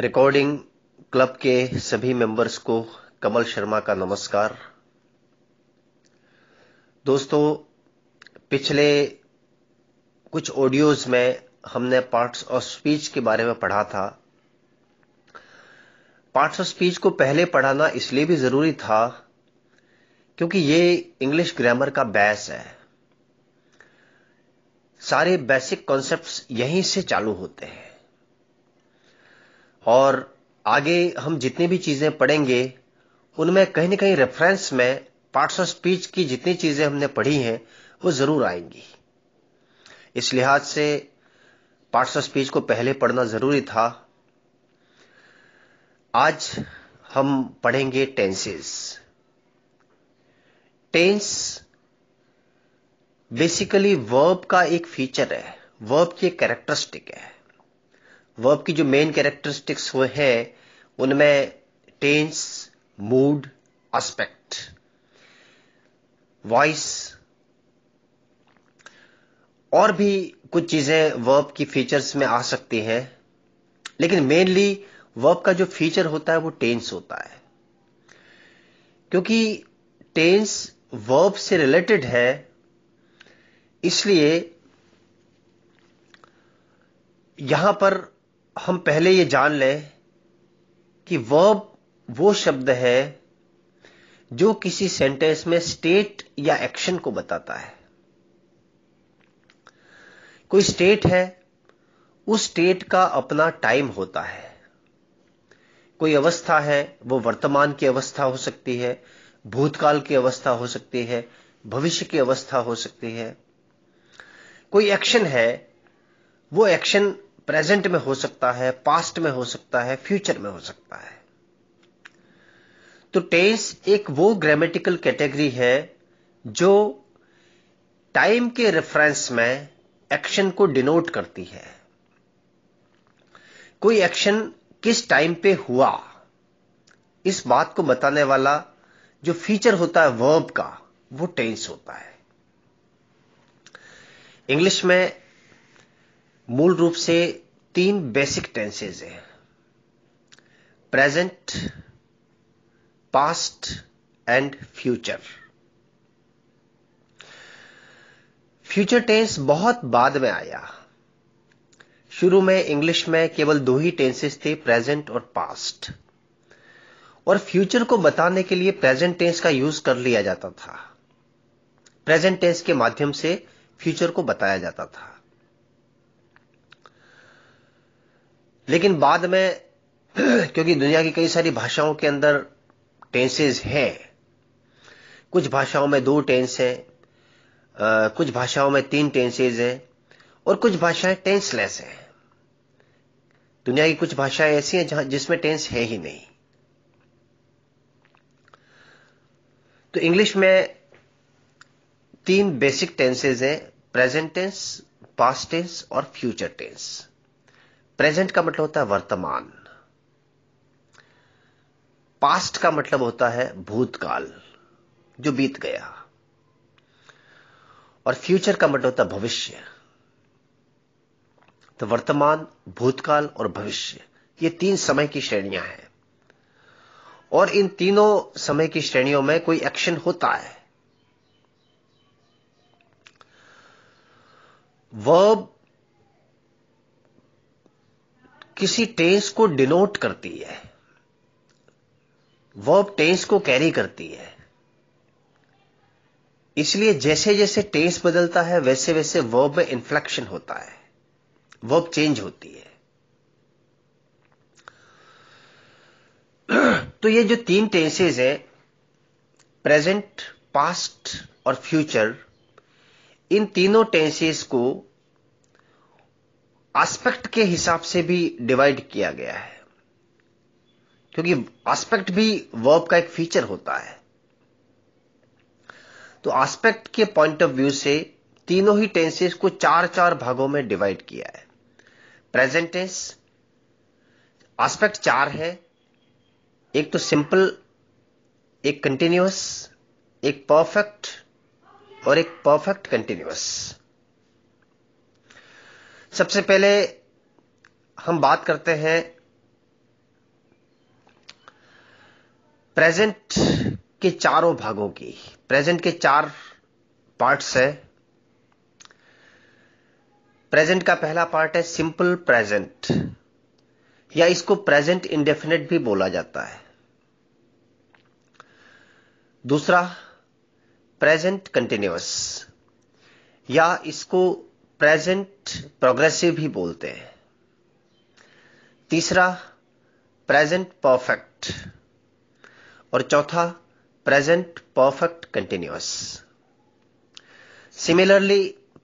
Recording club के सभी members को कमल शर्मा का नमस्कार दोस्तों पिछले कुछ ऑडियोज में हमने पार्ट्स ऑफ स्पीच के बारे में पढ़ा था पार्ट्स ऑफ स्पीच को पहले पढ़ाना इसलिए भी जरूरी था क्योंकि ये इंग्लिश ग्रामर का बैस है सारे बेसिक कॉन्सेप्ट्स यहीं से चालू होते हैं और आगे हम जितनी भी चीजें पढ़ेंगे उनमें कहीं ना कहीं रेफरेंस में पार्ट्स ऑफ स्पीच की जितनी चीजें हमने पढ़ी हैं वो जरूर आएंगी इस लिहाज से पार्ट्स ऑफ स्पीच को पहले पढ़ना जरूरी था आज हम पढ़ेंगे टेंसेस टेंस बेसिकली वर्ब का एक फीचर है वर्ब की एक कैरेक्टरिस्टिक है वर्ब की जो मेन कैरेक्टरिस्टिक्स वो है उनमें टेंस मूड एस्पेक्ट वॉइस और भी कुछ चीजें वर्ब की फीचर्स में आ सकती हैं लेकिन मेनली वर्ब का जो फीचर होता है वो टेंस होता है क्योंकि टेंस वर्ब से रिलेटेड है इसलिए यहां पर हम पहले ये जान लें कि वर्ब वो शब्द है जो किसी सेंटेंस में स्टेट या एक्शन को बताता है कोई स्टेट है उस स्टेट का अपना टाइम होता है कोई अवस्था है वो वर्तमान की अवस्था हो सकती है भूतकाल की अवस्था हो सकती है भविष्य की अवस्था हो सकती है कोई एक्शन है वो एक्शन प्रेजेंट में हो सकता है पास्ट में हो सकता है फ्यूचर में हो सकता है तो टेंस एक वो ग्रामेटिकल कैटेगरी है जो टाइम के रेफरेंस में एक्शन को डिनोट करती है कोई एक्शन किस टाइम पे हुआ इस बात को बताने वाला जो फीचर होता है वर्ब का वो टेंस होता है इंग्लिश में मूल रूप से तीन बेसिक टेंसेज हैं present past and future future tense बहुत बाद में आया शुरू में इंग्लिश में केवल दो ही टेंसेस थे प्रेजेंट और पास्ट और फ्यूचर को बताने के लिए प्रेजेंट टेंस का यूज कर लिया जाता था प्रेजेंट टेंस के माध्यम से फ्यूचर को बताया जाता था लेकिन बाद में क्योंकि दुनिया की कई सारी भाषाओं के अंदर टेंसेज हैं कुछ भाषाओं में दो टेंस हैं कुछ भाषाओं में तीन टेंसेज हैं और कुछ भाषाएं टेंसलेस हैं दुनिया की कुछ भाषाएं ऐसी हैं जहां जिसमें टेंस है ही नहीं तो इंग्लिश में तीन बेसिक टेंसेज हैं प्रेजेंट टेंस पास्ट टेंस और फ्यूचर टेंस प्रेजेंट का मतलब होता है वर्तमान पास्ट का मतलब होता है भूतकाल जो बीत गया और फ्यूचर का मतलब होता है भविष्य तो वर्तमान भूतकाल और भविष्य ये तीन समय की श्रेणियां हैं और इन तीनों समय की श्रेणियों में कोई एक्शन होता है वर्ब किसी टेंस को डिनोट करती है वर्ब टेंस को कैरी करती है इसलिए जैसे जैसे टेंस बदलता है वैसे वैसे वर्ब में इन्फ्लेक्शन होता है वर्ब चेंज होती है तो ये जो तीन टेंसेज है प्रेजेंट पास्ट और फ्यूचर इन तीनों टेंसेज को एस्पेक्ट के हिसाब से भी डिवाइड किया गया है क्योंकि एस्पेक्ट भी वर्ब का एक फीचर होता है तो एस्पेक्ट के पॉइंट ऑफ व्यू से तीनों ही टेंसेस को चार चार भागों में डिवाइड किया है प्रेजेंट टेंस एस्पेक्ट चार है एक तो सिंपल एक कंटिन्यूअस एक परफेक्ट और एक परफेक्ट कंटिन्यूअस सबसे पहले हम बात करते हैं प्रेजेंट के चारों भागों की प्रेजेंट के चार पार्ट्स है प्रेजेंट का पहला पार्ट है सिंपल प्रेजेंट या इसको प्रेजेंट इंडेफिनेट भी बोला जाता है दूसरा प्रेजेंट कंटिन्यूअस या इसको प्रेजेंट प्रोग्रेसिव ही बोलते हैं तीसरा प्रेजेंट परफेक्ट और चौथा present perfect continuous similarly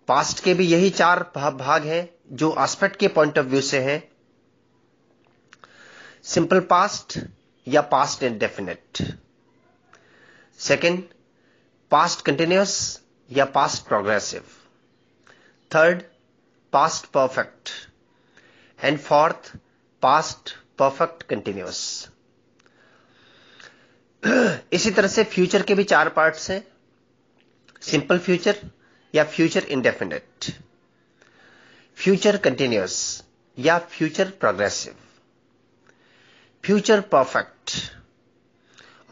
past के भी यही चार भाग हैं जो आस्पेक्ट के पॉइंट ऑफ व्यू से हैं सिंपल पास्ट या past definite second past continuous या past progressive third past perfect and fourth past perfect continuous इसी तरह से फ्यूचर के भी चार पार्ट्स हैं सिंपल फ्यूचर या फ्यूचर इंडेफिनेट फ्यूचर कंटिन्यूस या फ्यूचर प्रोग्रेसिव फ्यूचर परफेक्ट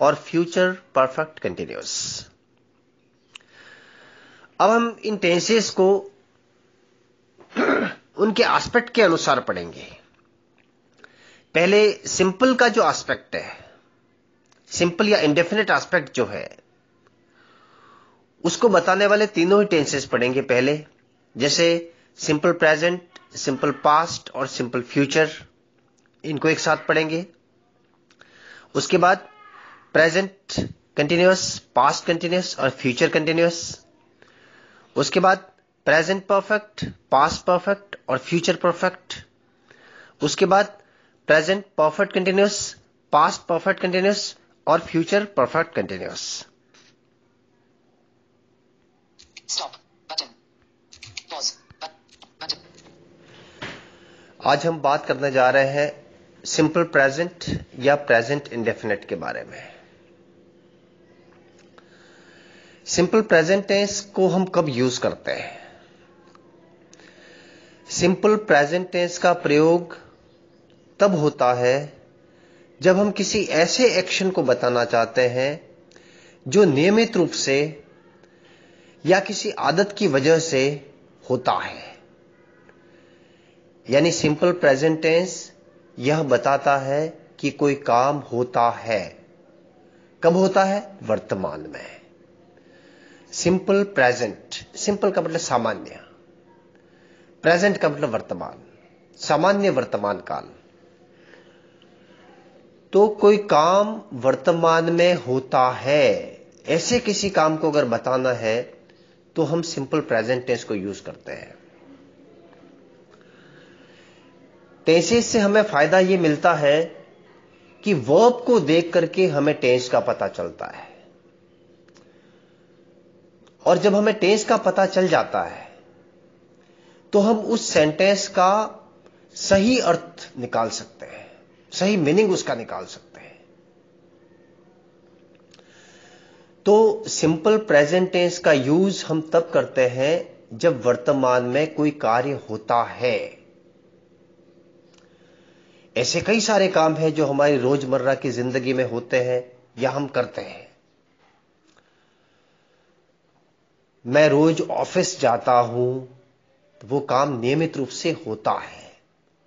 और फ्यूचर परफेक्ट कंटिन्यूस अब हम इन टेंसेस को उनके एस्पेक्ट के अनुसार पढ़ेंगे पहले सिंपल का जो एस्पेक्ट है सिंपल या इंडेफिनेट एस्पेक्ट जो है उसको बताने वाले तीनों ही टेंसेस पढ़ेंगे पहले जैसे सिंपल प्रेजेंट सिंपल पास्ट और सिंपल फ्यूचर इनको एक साथ पढ़ेंगे उसके बाद प्रेजेंट कंटिन्यूस पास्ट कंटिन्यूस और फ्यूचर कंटिन्यूस उसके बाद प्रेजेंट परफेक्ट पास्ट परफेक्ट और फ्यूचर परफेक्ट उसके बाद present perfect continuous past perfect continuous और फ्यूचर परफेक्ट कंटिन्यूस आज हम बात करने जा रहे हैं सिंपल प्रेजेंट या प्रेजेंट इंडेफिनेट के बारे में सिंपल प्रेजेंट टेंस को हम कब यूज करते हैं सिंपल प्रेजेंट टेंस का प्रयोग तब होता है जब हम किसी ऐसे एक्शन को बताना चाहते हैं जो नियमित रूप से या किसी आदत की वजह से होता है यानी सिंपल प्रेजेंट टेंस यह बताता है कि कोई काम होता है कब होता है वर्तमान में सिंपल प्रेजेंट सिंपल का मतलब सामान्य प्रेजेंट का मतलब वर्तमान सामान्य वर्तमान काल तो कोई काम वर्तमान में होता है ऐसे किसी काम को अगर बताना है तो हम सिंपल प्रेजेंट टेंस को यूज करते हैं टेंसेस से हमें फायदा यह मिलता है कि वर्ब को देख करके हमें टेंस का पता चलता है और जब हमें टेंस का पता चल जाता है तो हम उस सेंटेंस का सही अर्थ निकाल सकते हैं सही मीनिंग उसका निकाल सकते हैं तो सिंपल प्रेजेंटेंस का यूज हम तब करते हैं जब वर्तमान में कोई कार्य होता है ऐसे कई सारे काम हैं जो हमारी रोजमर्रा की जिंदगी में होते हैं या हम करते हैं मैं रोज ऑफिस जाता हूं तो वो काम नियमित रूप से होता है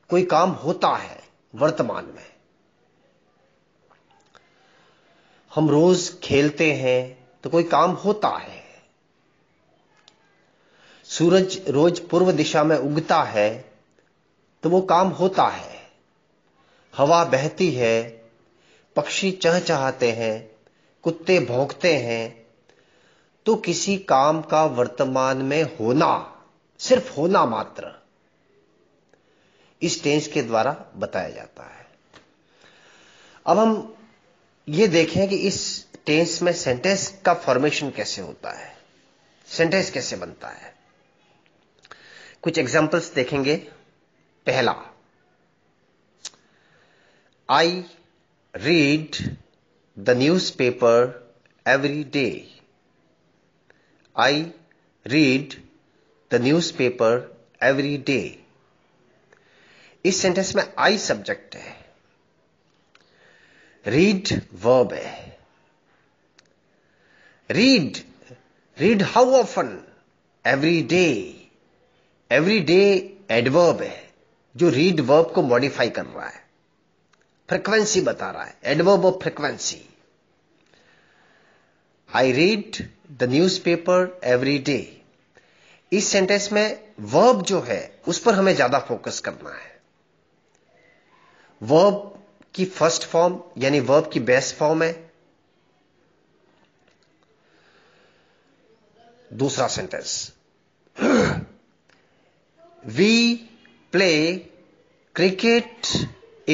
कोई काम होता है वर्तमान में हम रोज खेलते हैं तो कोई काम होता है सूरज रोज पूर्व दिशा में उगता है तो वो काम होता है हवा बहती है पक्षी चहचहाते हैं कुत्ते भौंकते हैं तो किसी काम का वर्तमान में होना सिर्फ होना मात्र इस टेंस के द्वारा बताया जाता है अब हम यह देखें कि इस टेंस में सेंटेंस का फॉर्मेशन कैसे होता है सेंटेंस कैसे बनता है कुछ एग्जांपल्स देखेंगे पहला I read the newspaper every day I read the newspaper every day इस सेंटेंस में आई सब्जेक्ट है रीड वर्ब है read read how often every day every day adverb है जो रीड वर्ब को मॉडिफाई कर रहा है फ्रिक्वेंसी बता रहा है adverb of frequency I read the newspaper every day इस सेंटेंस में वर्ब जो है उस पर हमें ज्यादा फोकस करना है वर्ब की फर्स्ट फॉर्म यानी वर्ब की बेस्ट फॉर्म है दूसरा sentence we play cricket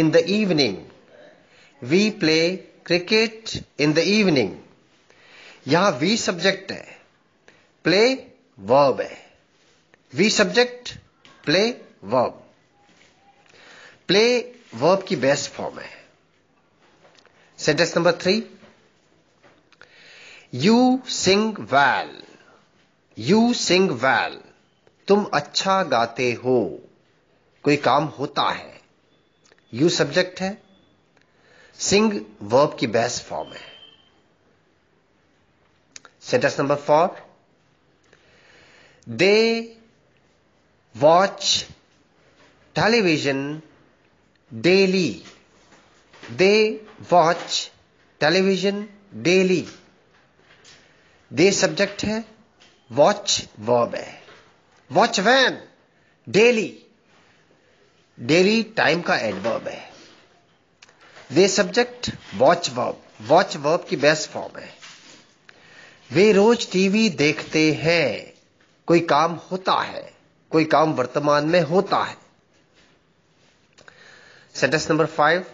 in the evening we play cricket in the evening यहां वी सब्जेक्ट है प्ले वर्ब है we subject play verb play verb की बेस्ट फॉर्म है sentence number three you sing well you sing well तुम अच्छा गाते हो कोई काम होता है यू सब्जेक्ट है सिंग वर्ब की बेस्ट फॉर्म है sentence number four they watch television daily they watch television daily they subject है वॉच वर्ब है watch when daily daily time का एडवर्ब है they subject watch verb watch verb की best form है वे रोज TV देखते हैं कोई काम होता है कोई काम वर्तमान में होता है sentence number five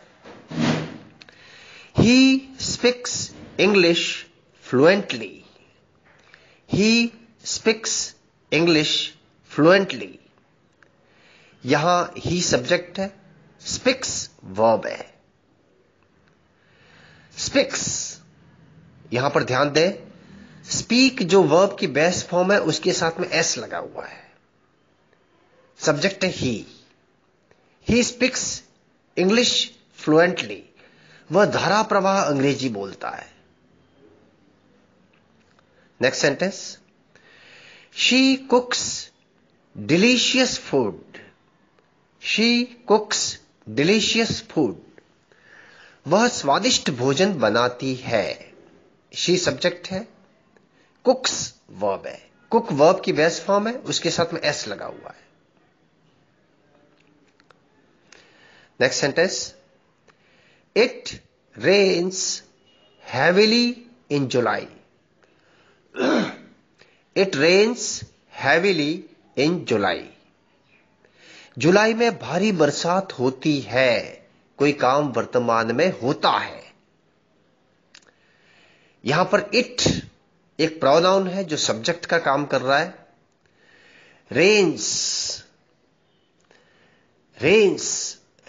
he speaks English fluently he speaks English fluently यहां ही सब्जेक्ट है स्पिक्स वर्ब है स्पिक्स यहां पर ध्यान दें स्पीक जो वर्ब की बेस्ट फॉर्म है उसके साथ में एस लगा हुआ है subject he. He speaks English fluently. वह धारा प्रवाह अंग्रेजी बोलता है next sentence she cooks delicious food she cooks delicious food वह स्वादिष्ट भोजन बनाती है शी सब्जेक्ट है कुक्स वर्ब है कुक वर्ब की बेस्ट फॉर्म है उसके साथ में एस लगा हुआ है Next sentence. It rains heavily in July. it rains heavily in July. जुलाई में भारी बरसात होती है कोई काम वर्तमान में होता है यहां पर इट एक प्रोनाउन है जो सब्जेक्ट का काम कर रहा है रेंस रेंस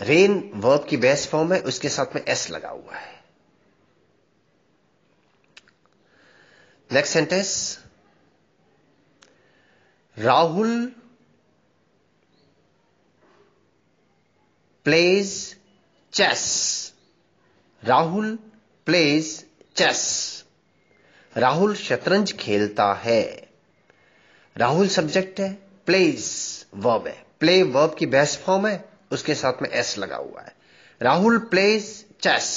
रेन वर्ब की बेस फॉर्म है उसके साथ में एस लगा हुआ है next sentence Rahul plays chess Rahul plays chess Rahul शतरंज खेलता है राहुल सब्जेक्ट है प्लेज वर्ब है प्ले वर्ब की बेस्ट फॉर्म है उसके साथ में एस लगा हुआ है राहुल प्लेस चेस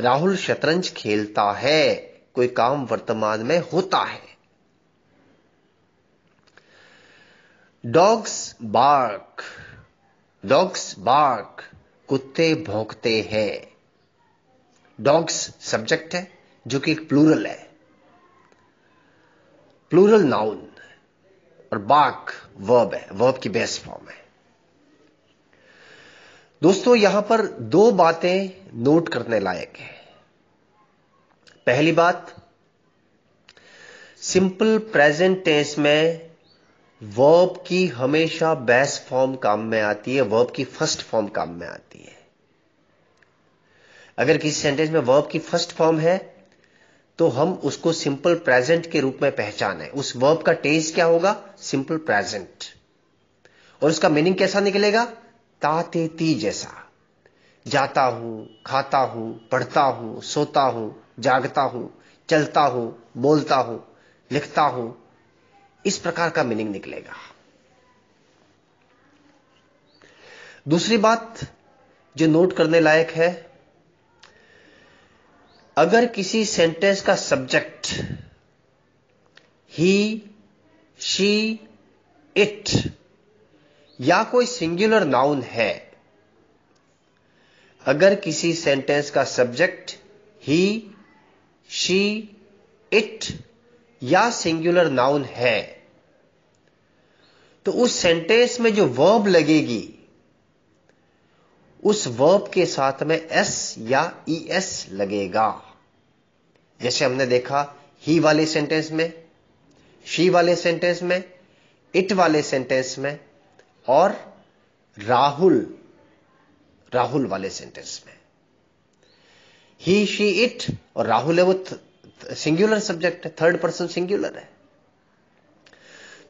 राहुल शतरंज खेलता है कोई काम वर्तमान में होता है डॉग्स बार्क डॉग्स बार्क कुत्ते भोंकते हैं डॉग्स सब्जेक्ट है जो कि एक प्लूरल है प्लूरल नाउन और बाक वर्ब है वर्ब की बेस्ट फॉर्म है दोस्तों यहां पर दो बातें नोट करने लायक है पहली बात सिंपल प्रेजेंट टेंस में वर्ब की हमेशा बेस्ट फॉर्म काम में आती है वर्ब की फर्स्ट फॉर्म काम में आती है अगर किसी सेंटेंस में वर्ब की फर्स्ट फॉर्म है तो हम उसको सिंपल प्रेजेंट के रूप में पहचाने उस वर्ब का टेंस क्या होगा सिंपल प्रेजेंट और उसका मीनिंग कैसा निकलेगा ताते ती जैसा जाता हूं खाता हूं पढ़ता हूं सोता हूं जागता हूं चलता हूं बोलता हूं लिखता हूं इस प्रकार का मीनिंग निकलेगा दूसरी बात जो नोट करने लायक है अगर किसी सेंटेंस का सब्जेक्ट ही शी इट या कोई सिंगुलर नाउन है अगर किसी सेंटेंस का सब्जेक्ट ही शी इट या सिंगुलर नाउन है तो उस सेंटेंस में जो वर्ब लगेगी उस वर्ब के साथ में एस या ई एस लगेगा जैसे हमने देखा ही वाले सेंटेंस में शी वाले सेंटेंस में इट वाले सेंटेंस में और राहुल राहुल वाले सेंटेंस में ही शी इट और राहुल है वो सिंगुलर सब्जेक्ट है थर्ड पर्सन सिंगुलर है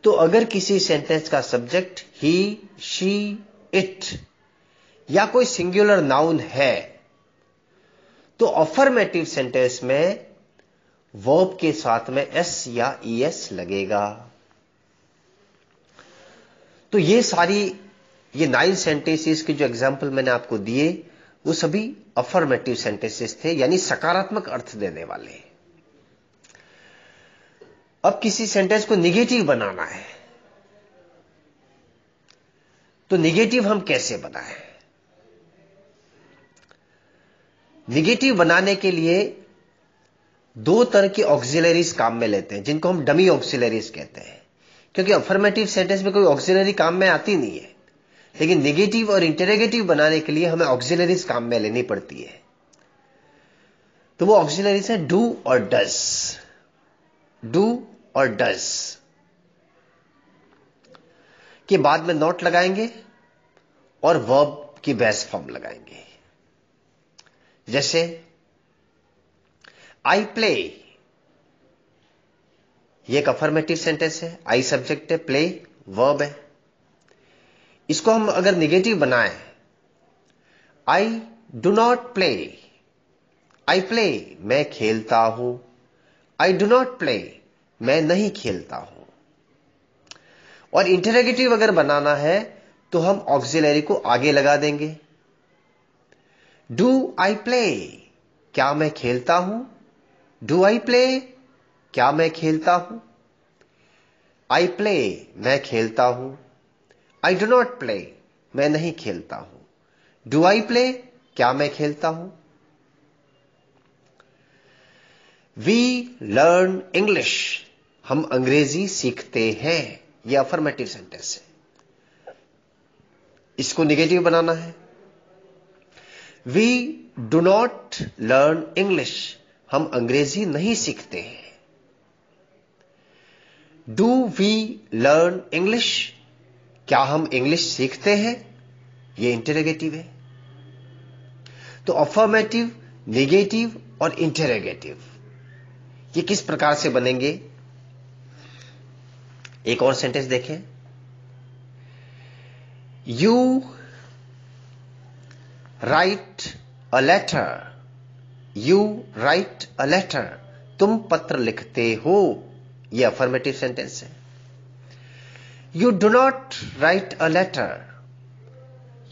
तो अगर किसी सेंटेंस का सब्जेक्ट ही शी इट या कोई सिंगुलर नाउन है तो अफर्मेटिव सेंटेंस में वर्ब के साथ में एस या ई एस लगेगा तो ये सारी ये नाइन सेंटेंसेस के जो एग्जाम्पल मैंने आपको दिए वो सभी अफर्मेटिव सेंटेंसेस थे यानी सकारात्मक अर्थ देने वाले अब किसी सेंटेंस को निगेटिव बनाना है तो निगेटिव हम कैसे बनाए निगेटिव बनाने के लिए दो तरह की ऑक्सिलरीज काम में लेते हैं जिनको हम डमी ऑक्सिलरीज कहते हैं क्योंकि अफर्मेटिव सेंटेंस में कोई ऑक्सिलरी काम में आती नहीं है लेकिन निगेटिव और इंटरेगेटिव बनाने के लिए हमें ऑक्सिलरीज काम में लेनी पड़ती है तो वो ऑक्सिलरीज है डू और डस डू और डस के बाद में नॉट लगाएंगे और वर्ब की बेस फॉर्म लगाएंगे जैसे आई प्ले ये एक अफर्मेटिव सेंटेंस है आई सब्जेक्ट है प्ले वर्ब है इसको हम अगर निगेटिव बनाए I do not play I play मैं खेलता हूं आई डू नॉट प्ले मैं नहीं खेलता हूं और इंटरेगेटिव अगर बनाना है तो हम ऑक्सिलरी को आगे लगा देंगे डू आई प्ले क्या मैं खेलता हूं डू आई प्ले क्या मैं खेलता हूं आई प्ले मैं खेलता हूं आई डो नॉट प्ले मैं नहीं खेलता हूं डू आई प्ले क्या मैं खेलता हूं वी लर्न इंग्लिश हम अंग्रेजी सीखते हैं यह अफर्मेटिव सेंटेंस है इसको निगेटिव बनाना है we do not learn English हम अंग्रेजी नहीं सीखते हैं डू वी लर्न इंग्लिश क्या हम इंग्लिश सीखते हैं ये इंटरेगेटिव है तो अफर्मेटिव नेगेटिव और इंटरेगेटिव ये किस प्रकार से बनेंगे एक और सेंटेंस देखें you write a letter you write a letter तुम पत्र लिखते हो यह अफर्मेटिव सेंटेंस है you do not write a letter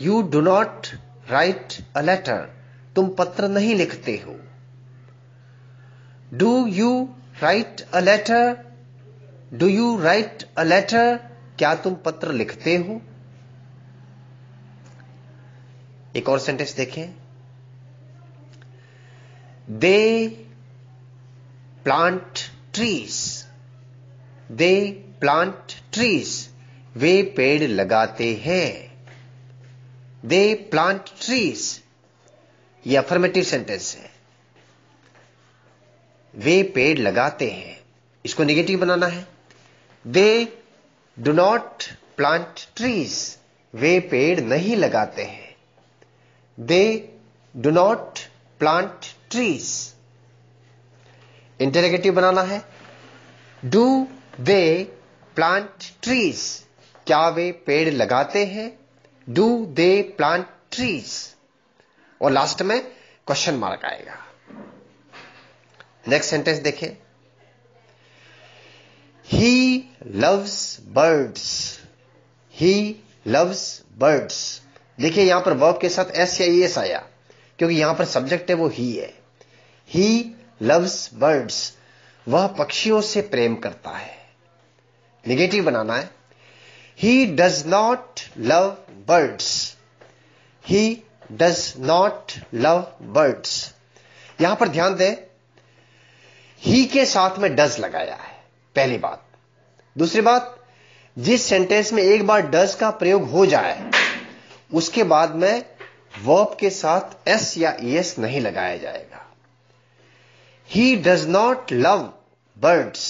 you do not write a letter तुम पत्र नहीं लिखते हो do you write a letter do you write a letter क्या तुम पत्र लिखते हो एक और सेंटेंस देखें they plant trees they plant trees वे पेड़ लगाते हैं दे प्लांट ट्रीज ये अफर्मेटिव सेंटेंस है वे पेड़ लगाते हैं इसको नेगेटिव बनाना है they do not plant trees वे पेड़ नहीं लगाते हैं they do not plant trees interrogative बनाना है डू वे प्लांट ट्रीज क्या वे पेड़ लगाते हैं डू दे प्लांट ट्रीज और लास्ट में क्वेश्चन मार्क आएगा नेक्स्ट सेंटेंस देखें he loves birds he loves birds देखिए यहां पर वर्ब के साथ एस या एस आया क्योंकि यहां पर सब्जेक्ट है वो ही है ही लव्स बर्ड्स वह पक्षियों से प्रेम करता है निगेटिव बनाना है he does not love birds he does not love birds यहां पर ध्यान दें ही के साथ में डज लगाया है पहली बात दूसरी बात जिस सेंटेंस में एक बार डज का प्रयोग हो जाए उसके बाद में वर्ब के साथ एस या एस नहीं लगाया जाएगा he does not love birds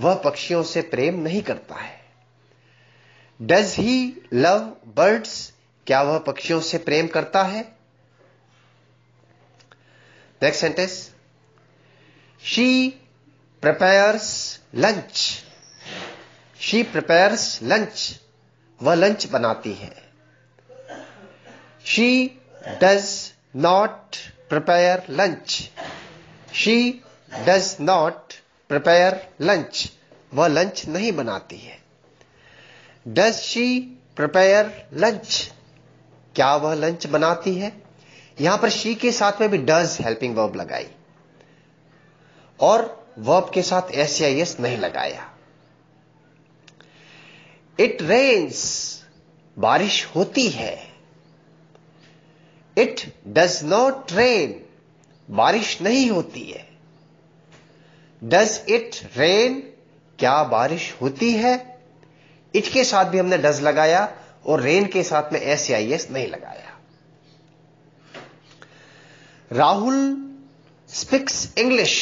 वह पक्षियों से प्रेम नहीं करता है डज ही लव बर्ड्स क्या वह पक्षियों से प्रेम करता है next sentence she prepares lunch she prepares lunch वह लंच बनाती है she does not prepare lunch she does not prepare lunch वह लंच नहीं बनाती है डज शी प्रिपेयर लंच क्या वह लंच बनाती है यहां पर शी के साथ में भी डज हेल्पिंग वर्ब लगाई और वर्ब के साथ एस या एस नहीं लगाया इट रेन्स बारिश होती है इट डज नॉट रेन बारिश नहीं होती है डज इट रेन क्या बारिश होती है इट के साथ भी हमने डज लगाया और रेन के साथ में एस आई एस नहीं लगाया Rahul speaks English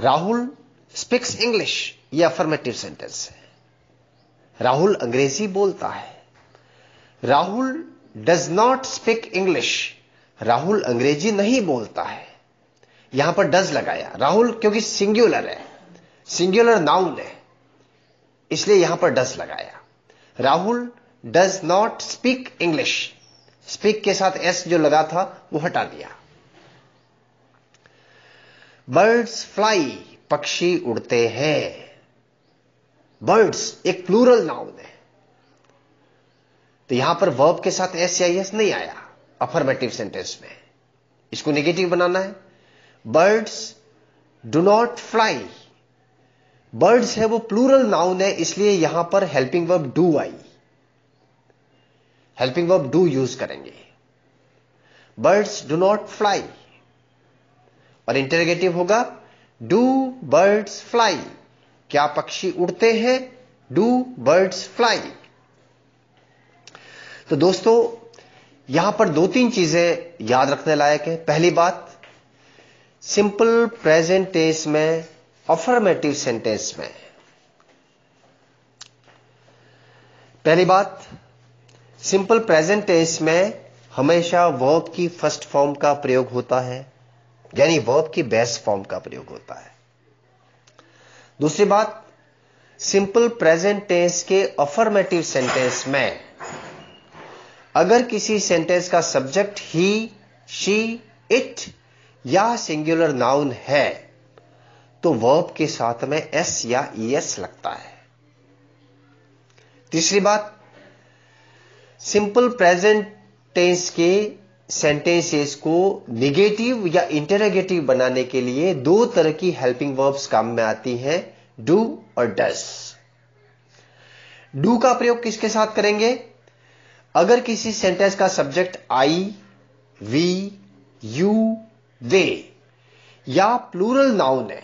Rahul speaks English यह अफर्मेटिव सेंटेंस है राहुल अंग्रेजी बोलता है Rahul does not speak English Rahul अंग्रेजी नहीं बोलता है यहां पर डज लगाया राहुल क्योंकि सिंगुलर है सिंगुलर नाउन है इसलिए यहां पर डज लगाया Rahul does not speak English speak के साथ एस जो लगा था वो हटा दिया बर्ड्स फ्लाई पक्षी उड़ते हैं बर्ड्स एक प्लूरल नाउन है तो यहां पर वर्ब के साथ एस या एस नहीं आया अफर्मेटिव सेंटेंस में इसको नेगेटिव बनाना है birds do not fly birds है वो प्लूरल नाउन है इसलिए यहां पर हेल्पिंग वर्ब डू आई हेल्पिंग वर्ब डू यूज करेंगे बर्ड्स डू नॉट फ्लाई और इंटरगेटिव होगा डू बर्ड्स फ्लाई क्या पक्षी उड़ते हैं डू बर्ड्स फ्लाई तो दोस्तों यहां पर दो तीन चीजें याद रखने लायक है पहली बात सिंपल प्रेजेंट टेंस में ऑफर्मेटिव सेंटेंस में पहली बात सिंपल प्रेजेंट टेंस में हमेशा वर्ब की फर्स्ट फॉर्म का प्रयोग होता है यानी वर्ब की बेस्ट फॉर्म का प्रयोग होता है दूसरी बात सिंपल प्रेजेंट टेंस के अफर्मेटिव सेंटेंस में अगर किसी सेंटेंस का सब्जेक्ट ही शी इट या सिंगुलर नाउन है तो वर्ब के साथ में एस या ई एस लगता है तीसरी बात सिंपल प्रेजेंट टेंस के सेंटेंसेस को निगेटिव या इंटरगेटिव बनाने के लिए दो तरह की हेल्पिंग वर्ब्स काम में आती हैं डू और डस डू का प्रयोग किसके साथ करेंगे अगर किसी सेंटेंस का subject I we you they या प्लूरल नाउन है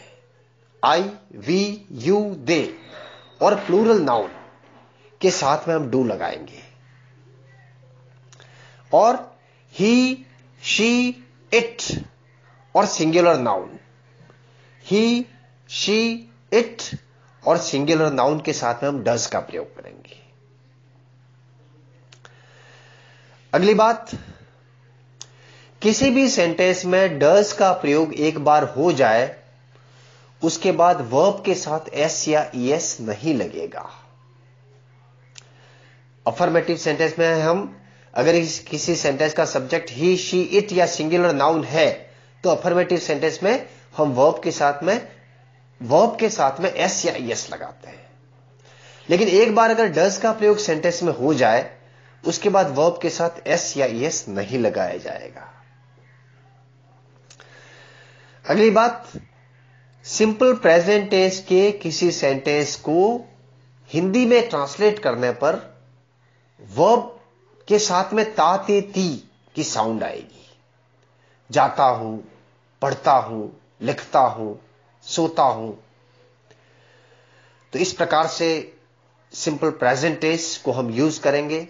आई वी यू दे और प्लूरल नाउन के साथ में हम डू लगाएंगे और ही शी इट और singular noun he she it और सिंगुलर नाउन के साथ में हम डज का प्रयोग करेंगे अगली बात किसी भी सेंटेंस में डज का प्रयोग एक बार हो जाए उसके बाद वर्ब के साथ एस या ईएस एस नहीं लगेगा अफर्मेटिव सेंटेंस में हम अगर इस किसी सेंटेंस का सब्जेक्ट ही शी इट या सिंगुलर नाउन है तो अफर्मेटिव सेंटेंस में हम वर्ब के साथ में वर्ब के साथ में एस या एस लगाते हैं लेकिन एक बार अगर डज का प्रयोग सेंटेंस में हो जाए उसके बाद वर्ब के साथ एस या एस नहीं लगाया जाएगा अगली बात सिंपल प्रेजेंट टेंस के किसी सेंटेंस को हिंदी में ट्रांसलेट करने पर वर्ब के साथ में ताते ती की साउंड आएगी जाता हूं पढ़ता हूं लिखता हूं सोता हूं तो इस प्रकार से सिंपल प्रेजेंट टेंस को हम यूज करेंगे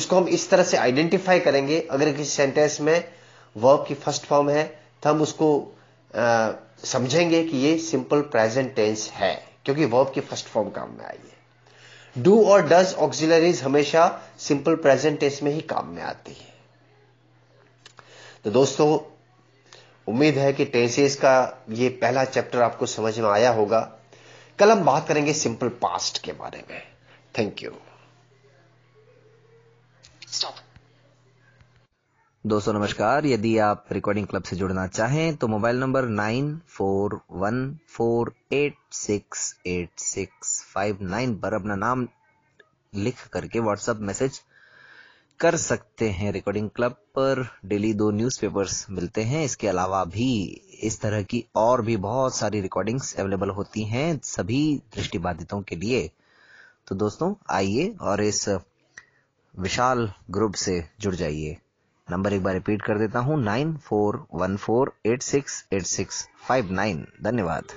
उसको हम इस तरह से आइडेंटिफाई करेंगे अगर किसी सेंटेंस में वर्ब की फर्स्ट फॉर्म है तो हम उसको समझेंगे कि ये सिंपल प्रेजेंट टेंस है क्योंकि वर्ब की फर्स्ट फॉर्म काम में आई है डू और डज ऑक्सिलरीज हमेशा सिंपल प्रेजेंट टेंस में ही काम में आती है तो दोस्तों उम्मीद है कि टेंसेस का ये पहला चैप्टर आपको समझ में आया होगा कल हम बात करेंगे सिंपल पास्ट के बारे में थैंक यू दोस्तों नमस्कार यदि आप रिकॉर्डिंग क्लब से जुड़ना चाहें तो mobile number nine four one four eight six eight six five nine पर अपना नाम लिख करके व्हाट्सएप मैसेज कर सकते हैं रिकॉर्डिंग क्लब पर डेली दो न्यूज़पेपर्स मिलते हैं इसके अलावा भी इस तरह की और भी बहुत सारी रिकॉर्डिंग्स अवेलेबल होती हैं सभी दृष्टिबाधितों के लिए तो दोस्तों आइए और इस विशाल ग्रुप से जुड़ जाइए नंबर एक बार रिपीट कर देता हूँ nine four one four eight six eight six five nine धन्यवाद